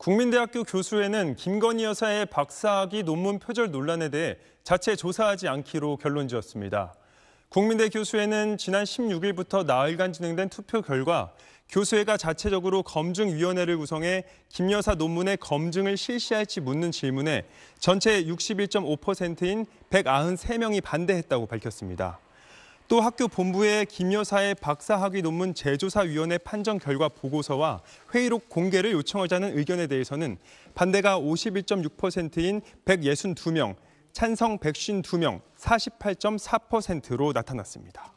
국민대학교 교수회는 김건희 여사의 박사학위 논문 표절 논란에 대해 자체 조사하지 않기로 결론 지었습니다. 국민대 교수회는 지난 16일부터 나흘간 진행된 투표 결과 교수회가 자체적으로 검증위원회를 구성해 김 여사 논문의 검증을 실시할지 묻는 질문에 전체 61.5%인 193명이 반대했다고 밝혔습니다. 또 학교 본부의김 여사의 박사학위 논문 제조사위원회 판정 결과 보고서와 회의록 공개를 요청하자는 의견에 대해서는 반대가 51.6%인 162명, 찬성 152명, 48.4%로 나타났습니다.